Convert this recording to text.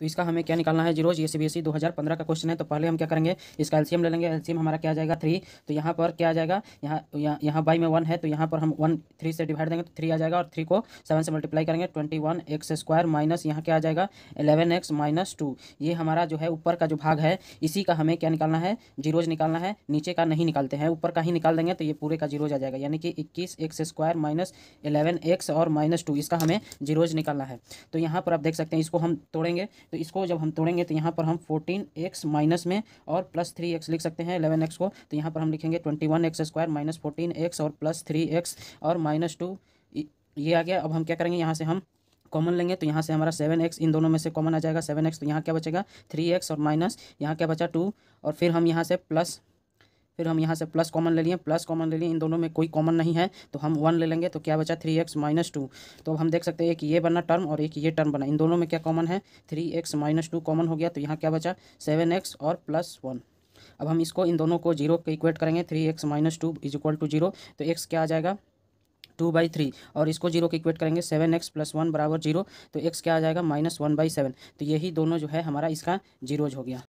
तो इसका हमें क्या निकालना है जीरो ये सी बी एस दो हज़ार पंद्रह का क्वेश्चन है तो पहले हम क्या करेंगे इसका एल्सियम ले लेंगे एल्सियम हमारा क्या आ जाएगा थ्री तो यहाँ पर क्या आ जाएगा यहाँ यहाँ यहाँ बाई में वन है तो यहाँ पर हम वन थ्री से डिवाइड देंगे तो थ्री आ जाएगा और थ्री को सेवन से मल्टीप्लाई करेंगे twenty one X square minus यहाँ क्या आ जाएगा एलेवन एक्स माइनस टू ये हमारा जो है ऊपर का जो भाग है इसी का हमें क्या निकालना है जीरोज निकालना है नीचे का नहीं निकालते हैं ऊपर का ही निकाल देंगे तो ये पूरे का जीरोज आ जाएगा यानी कि इक्कीस X square minus eleven X और माइनस टू इसका हमें जीरोज निकालना है तो यहाँ पर आप देख सकते हैं इसको हम तोड़ेंगे तो इसको जब हम तोड़ेंगे तो यहाँ पर हम फोर्टीन एक्स माइनस में और प्लस थ्री एक्स लिख सकते हैं एलेवन एक्स को तो यहाँ पर हम लिखेंगे twenty one X square minus fourteen X और प्लस थ्री एक्स और माइनस टू ये आ गया अब हम क्या करेंगे यहाँ से हम कॉमन लेंगे तो यहाँ से हमारा सेवन एक्स इन दोनों में से कॉमन आ जाएगा सेवन एक्स तो यहाँ क्या बचेगा थ्री एक्स और माइनस यहाँ क्या बचा टू और फिर हम यहाँ से प्लस फिर हम यहाँ से प्लस कॉमन ले लिए प्लस कॉमन ले लिए इन दोनों में कोई कॉमन नहीं है तो हम वन ले लेंगे तो क्या बचा थ्री एक्स माइनस टू तो अब हम देख सकते हैं एक ये बना टर्म और एक ये टर्म बना इन दोनों में क्या कॉमन है three X minus two common हो गया तो यहाँ क्या बचा सेवन एक्स और प्लस वन अब हम इसको इन दोनों को जीरो के इक्वेट करेंगे three X minus two is equal to zero तो एक्स क्या आ जाएगा टू बाई थ्री और इसको जीरो के इक्वेट करेंगे सेवन एक्स प्लस वन बराबर जीरो तो एक्स क्या आ जाएगा माइनस वन बाई सेवन तो यही दोनों जो है हमारा इसका जीरोज हो गया